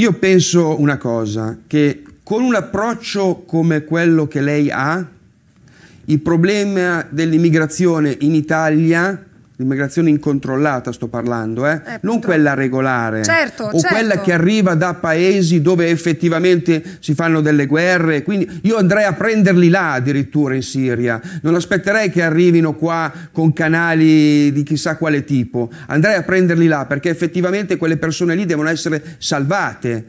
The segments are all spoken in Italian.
Io penso una cosa, che con un approccio come quello che lei ha, il problema dell'immigrazione in Italia l'immigrazione incontrollata sto parlando, eh? Eh, non quella regolare certo, o certo. quella che arriva da paesi dove effettivamente si fanno delle guerre, quindi io andrei a prenderli là addirittura in Siria, non aspetterei che arrivino qua con canali di chissà quale tipo, andrei a prenderli là perché effettivamente quelle persone lì devono essere salvate,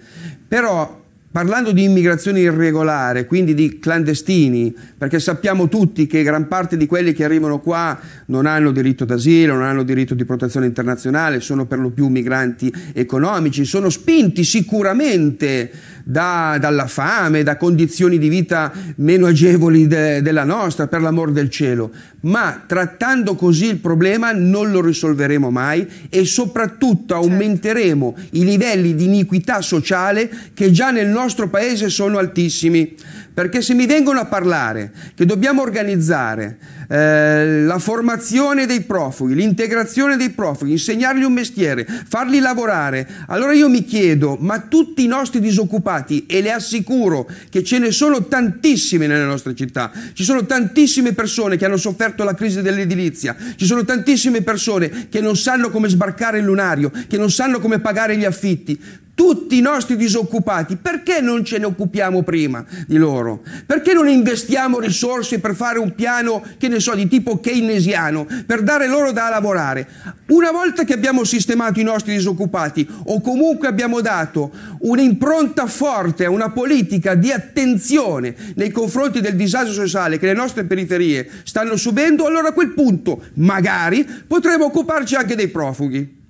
però Parlando di immigrazione irregolare, quindi di clandestini, perché sappiamo tutti che gran parte di quelli che arrivano qua non hanno diritto d'asilo, non hanno diritto di protezione internazionale, sono per lo più migranti economici, sono spinti sicuramente da, dalla fame, da condizioni di vita meno agevoli de, della nostra, per l'amor del cielo. Ma trattando così il problema non lo risolveremo mai e soprattutto certo. aumenteremo certo. i livelli di iniquità sociale che già nel nostro nostro paese sono altissimi, perché se mi vengono a parlare che dobbiamo organizzare eh, la formazione dei profughi, l'integrazione dei profughi, insegnargli un mestiere, farli lavorare, allora io mi chiedo, ma tutti i nostri disoccupati, e le assicuro che ce ne sono tantissimi nelle nostre città, ci sono tantissime persone che hanno sofferto la crisi dell'edilizia, ci sono tantissime persone che non sanno come sbarcare il lunario, che non sanno come pagare gli affitti, tutti i nostri disoccupati, perché non ce ne occupiamo prima di loro? Perché non investiamo risorse per fare un piano, che ne so, di tipo keynesiano, per dare loro da lavorare? Una volta che abbiamo sistemato i nostri disoccupati o comunque abbiamo dato un'impronta forte a una politica di attenzione nei confronti del disagio sociale che le nostre periferie stanno subendo, allora a quel punto magari potremo occuparci anche dei profughi.